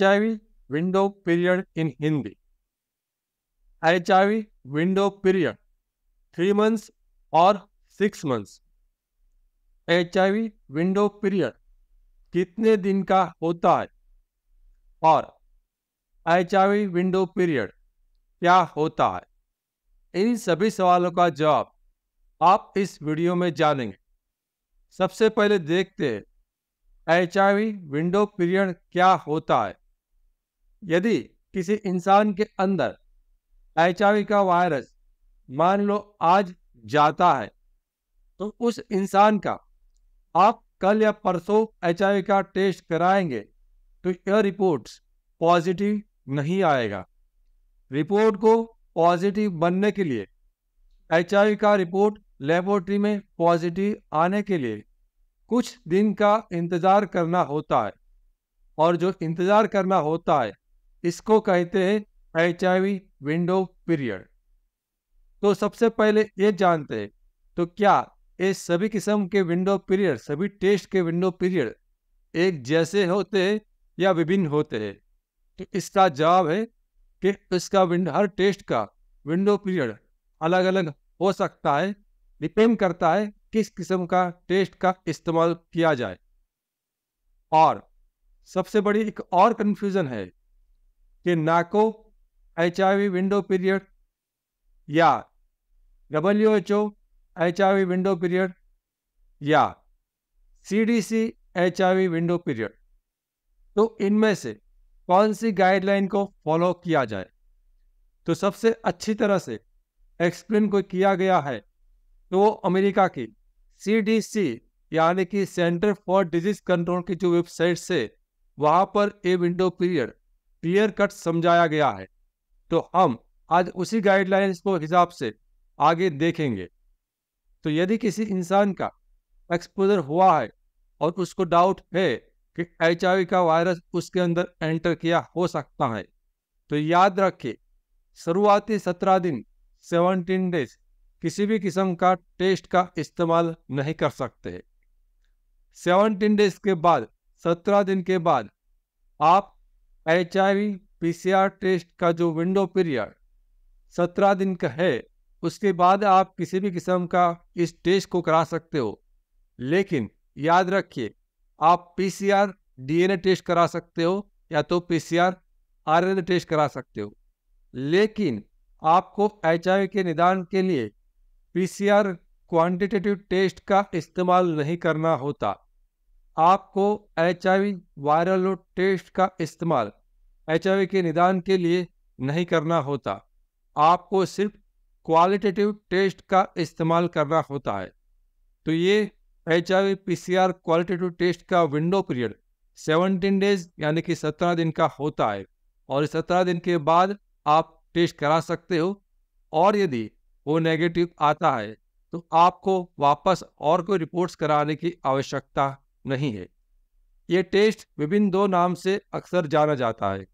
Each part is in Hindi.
HIV window period in Hindi. HIV window period three months और six months. HIV window period कितने दिन का होता है और HIV विंडो पीरियड क्या होता है इन सभी सवालों का जवाब आप इस वीडियो में जानेंगे सबसे पहले देखते हैं वी विंडो पीरियड क्या होता है यदि किसी इंसान के अंदर एच का वायरस मान लो आज जाता है तो उस इंसान का आप कल या परसों एच का टेस्ट कराएंगे तो यह रिपोर्ट पॉजिटिव नहीं आएगा रिपोर्ट को पॉजिटिव बनने के लिए एच का रिपोर्ट लेबोरेटरी में पॉजिटिव आने के लिए कुछ दिन का इंतज़ार करना होता है और जो इंतज़ार करना होता है इसको कहते हैं एच विंडो पीरियड तो सबसे पहले ये जानते हैं तो क्या ये सभी किस्म के विंडो पीरियड सभी टेस्ट के विंडो पीरियड एक जैसे होते हैं या विभिन्न होते हैं तो इसका जवाब है कि इसका विंडो हर टेस्ट का विंडो पीरियड अलग अलग हो सकता है डिपेंड करता है किस किस्म का टेस्ट का इस्तेमाल किया जाए और सबसे बड़ी एक और कन्फ्यूज़न है कि नाको एच विंडो पीरियड या W H O window period या C D C H window period तो इनमें से कौन सी गाइडलाइन को फॉलो किया जाए तो सबसे अच्छी तरह से एक्सप्लेन को किया गया है तो वो अमेरिका की सी डी सी यानी कि सेंटर फॉर डिजीज कंट्रोल की जो वेबसाइट से वहाँ पर a window period clear cut समझाया गया है तो हम आज उसी गाइडलाइंस को हिसाब से आगे देखेंगे तो यदि किसी इंसान का एक्सपोजर हुआ है और उसको डाउट है कि एच का वायरस उसके अंदर एंटर किया हो सकता है तो याद रखें शुरुआती सत्रह दिन सेवनटीन डेज किसी भी किस्म का टेस्ट का इस्तेमाल नहीं कर सकते सेवनटीन डेज के बाद सत्रह दिन के बाद आप एच आई टेस्ट का जो विंडो पीरियड सत्रह दिन का है उसके बाद आप किसी भी किस्म का इस टेस्ट को करा सकते हो लेकिन याद रखिए आप पीसीआर डीएनए टेस्ट करा सकते हो या तो पीसीआर आरएनए टेस्ट करा सकते हो लेकिन आपको एच के निदान के लिए पीसीआर क्वांटिटेटिव टेस्ट का इस्तेमाल नहीं करना होता आपको एच वायरल टेस्ट का इस्तेमाल एच के निदान के लिए नहीं करना होता आपको सिर्फ क्वालिटेटिव टेस्ट का इस्तेमाल करना होता है तो ये H I PCR qualitative test का विंडो पीरियड सेवनटीन डेज यानी कि सत्रह दिन का होता है और सत्रह दिन के बाद आप टेस्ट करा सकते हो और यदि वो नेगेटिव आता है तो आपको वापस और कोई रिपोर्ट्स कराने की आवश्यकता नहीं है ये टेस्ट विभिन्न दो नाम से अक्सर जाना जाता है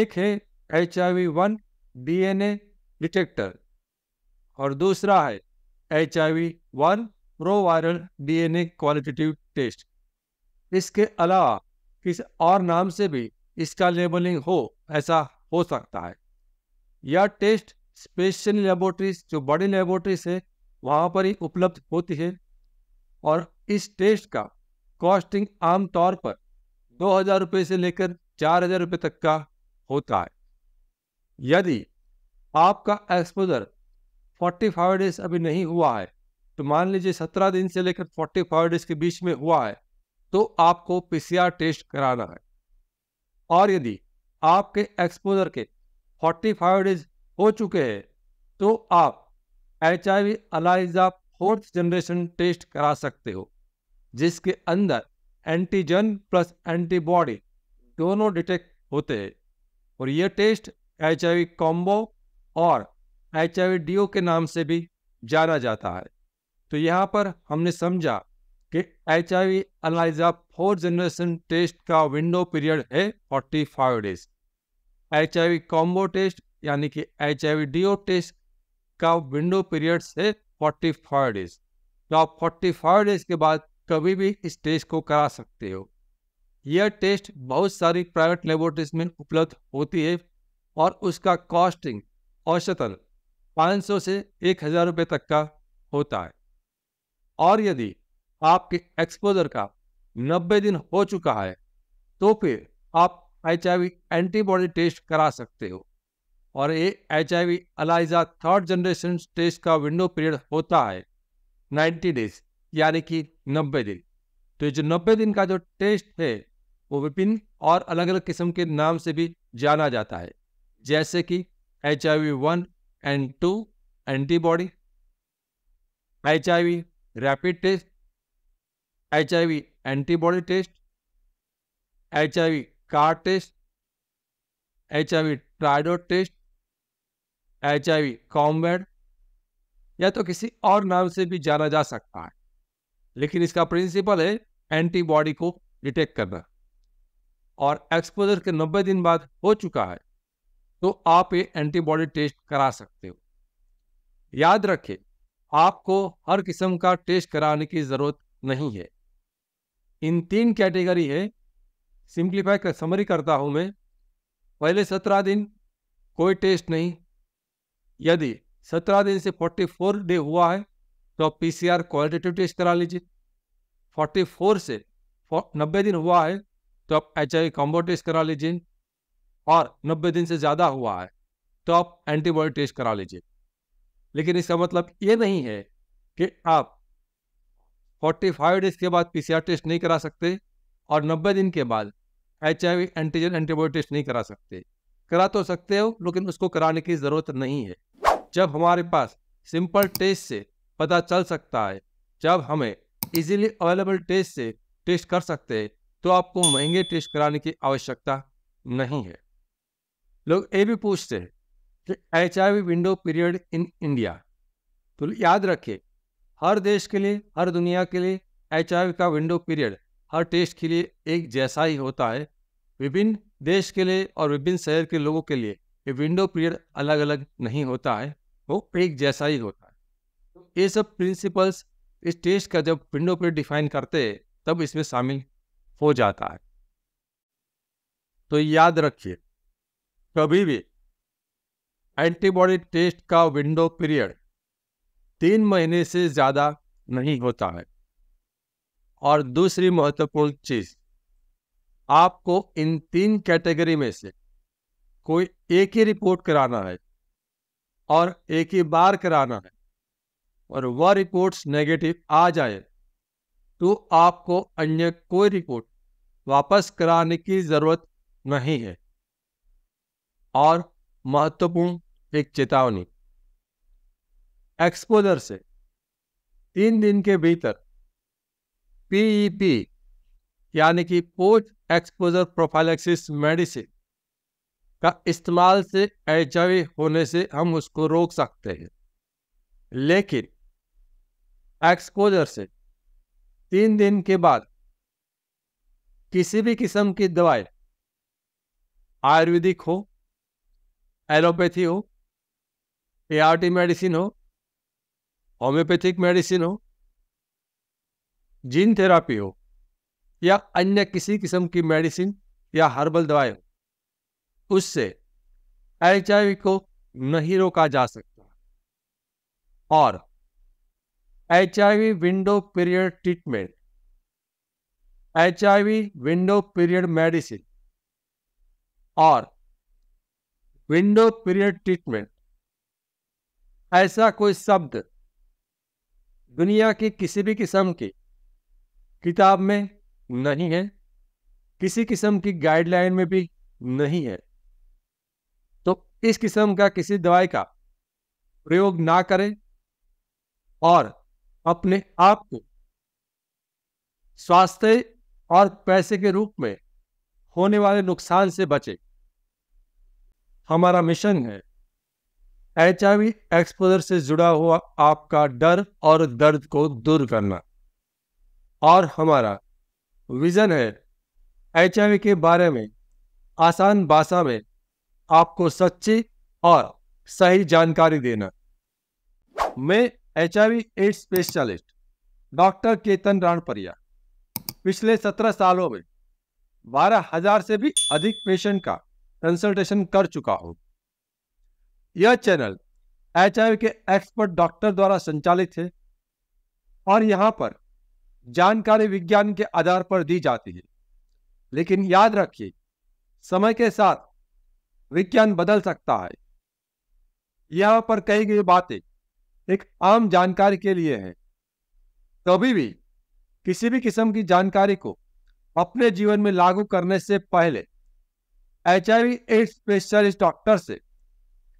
एक है H I V one D N A detector और दूसरा है H I V one proviral D N A qualitative test इसके अलावा किसी और नाम से भी इसका लेबलिंग हो ऐसा हो सकता है यह टेस्ट स्पेशल लेबोरेटरीज जो बड़ी लेबोरेटरीज है वहाँ पर ही उपलब्ध होती है और इस टेस्ट का कॉस्टिंग आमतौर पर दो हज़ार रुपये से लेकर चार हज़ार रुपये तक का होता है यदि आपका एक्सपोजर फोर्टी फाइव डेज अभी नहीं हुआ है तो मान लीजिए सत्रह दिन से लेकर फोर्टी फाइव डेज के बीच में हुआ है तो आपको पीसीआर टेस्ट कराना है और यदि आपके एक्सपोजर के फोर्टी फाइव डेज हो चुके हैं तो आप H I V ELISA fourth generation test करा सकते हो जिसके अंदर एंटीजन प्लस एंटीबॉडी दोनों डिटेक्ट होते हैं और यह टेस्ट एच आई कॉम्बो और एच आई डीओ के नाम से भी जाना जाता है तो यहाँ पर हमने समझा कि H I V ELISA fourth generation test का विंडो पीरियड है forty five days H I V combo test यानी कि H I V duo test का विंडो पीरियड है फोर्टी फाइव डेज तो आप फोर्टी फाइव डेज के बाद कभी भी इस टेस्ट को करा सकते हो यह टेस्ट बहुत सारी प्राइवेट लेबोरेटरीज में उपलब्ध होती है और उसका कॉस्टिंग औसतन 500 से एक हज़ार रुपये तक का होता है और यदि आपके एक्सपोजर का 90 दिन हो चुका है तो फिर आप एच एंटीबॉडी टेस्ट करा सकते हो और ये H I ELISA third generation test का विंडो पीरियड होता है 90 डेज यानी कि नब्बे दिन तो ये जो नब्बे दिन का जो टेस्ट है वो विभिन्न और अलग अलग किस्म के नाम से भी जाना जाता है जैसे कि H I V one and two antibody H I V rapid test H I V antibody test H I V card test H I V tridot test H I V Combaids या तो किसी और नाम से भी जाना जा सकता है लेकिन इसका प्रिंसिपल है एंटीबॉडी को डिटेक्ट करना और एक्सपोजर के 90 दिन बाद हो चुका है तो आप ये एंटीबॉडी टेस्ट करा सकते हो याद रखें आपको हर किस्म का टेस्ट कराने की ज़रूरत नहीं है इन तीन कैटेगरी है सिंप्लीफाई कर समरी करता हूं मैं पहले सत्रह दिन कोई टेस्ट नहीं यदि सत्रह दिन से फोर्टी फोर डे हुआ है तो आप पीसीआर क्वालिटेटिव टेस्ट करा लीजिए 44 से नब्बे दिन हुआ है तो आप एच आई कॉम्बो टेस्ट करा लीजिए और नब्बे दिन से ज़्यादा हुआ है तो आप एंटीबॉडी टेस्ट करा लीजिए लेकिन इसका मतलब ये नहीं है कि आप 45 डेज के बाद पीसीआर टेस्ट नहीं करा सकते और 90 दिन के बाद एच एंटीजन एंटीबॉडी टेस्ट नहीं करा सकते करा तो सकते हो लेकिन उसको कराने की ज़रूरत नहीं है जब हमारे पास सिंपल टेस्ट से पता चल सकता है जब हमें इजीली अवेलेबल टेस्ट से टेस्ट कर सकते हैं तो आपको महंगे टेस्ट कराने की आवश्यकता नहीं है लोग ये भी पूछते हैं कि H window period in India तो याद रखिए हर देश के लिए हर दुनिया के लिए एच का विंडो पीरियड हर टेस्ट के लिए एक जैसा ही होता है विभिन्न देश के लिए और विभिन्न शहर के लोगों के लिए ये विंडो पीरियड अलग अलग नहीं होता है वो एक जैसा ही होता है ये सब प्रिंसिपल्स इस टेस्ट का जब विंडो पर डिफाइन करते तब इसमें शामिल हो जाता है तो याद रखिए कभी भी एंटीबॉडी टेस्ट का विंडो पीरियड तीन महीने से ज़्यादा नहीं होता है और दूसरी महत्वपूर्ण चीज़ आपको इन तीन कैटेगरी में से कोई एक ही रिपोर्ट कराना है और एक ही बार कराना है और वह रिपोर्ट्स नेगेटिव आ जाए तो आपको अन्य कोई रिपोर्ट वापस कराने की ज़रूरत नहीं है और महत्वपूर्ण एक चेतावनी एक्सपोजर से तीन दिन के भीतर पीईपी e यानी कि पोस्ट एक्सपोजर प्रोफाइलेक्सिस मेडिसिन का इस्तेमाल से एच होने से हम उसको रोक सकते हैं लेकिन एक्सपोजर से तीन दिन के बाद किसी भी किस्म की दवाई आयुर्वेदिक हो एलोपैथी हो ए मेडिसिन हो होम्योपैथिक मेडिसिन हो जीन थेरापी हो या अन्य किसी किस्म की मेडिसिन या हर्बल दवाई हो उससे एच को नहीं रोका जा सकता और period treatment H I V window period medicine और विंडो पीरियड ट्रीटमेंट ऐसा कोई शब्द दुनिया की किसी भी किस्म की किताब में नहीं है किसी किस्म की गाइडलाइन में भी नहीं है तो इस किस्म का किसी दवाई का प्रयोग ना करें और अपने आप को स्वास्थ्य और पैसे के रूप में होने वाले नुकसान से बचे हमारा मिशन है एच आई एक्सपोजर से जुड़ा हुआ आपका डर और दर्द को दूर करना और हमारा विजन है एच आई वी के बारे में आसान भाषा में आपको सच्ची और सही जानकारी देना मैं H AIDS specialist doctor Ketan Ranpariya पिछले सत्रह सालों में बारह हजार से भी अधिक पेशेंट का कंसल्टेशन कर चुका हो यह चैनल एच के एक्सपर्ट डॉक्टर द्वारा संचालित है और यहाँ पर जानकारी विज्ञान के आधार पर दी जाती है लेकिन याद रखिए समय के साथ विज्ञान बदल सकता है यहाँ पर कही गई बातें एक आम जानकारी के लिए है कभी भी किसी भी किस्म की जानकारी को अपने जीवन में लागू करने से पहले H I AIDS specialist doctor से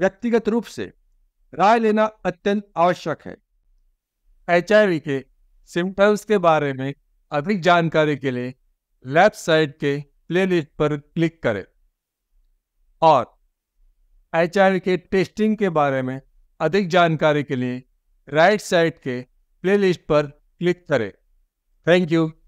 व्यक्तिगत रूप से राय लेना अत्यंत आवश्यक है एच के सिम्टम्स के बारे में अधिक जानकारी के लिए वेबसाइट के प्लेलिस्ट पर क्लिक करें और एच के टेस्टिंग के बारे में अधिक जानकारी के लिए राइट साइड के प्लेलिस्ट पर क्लिक करें थैंक यू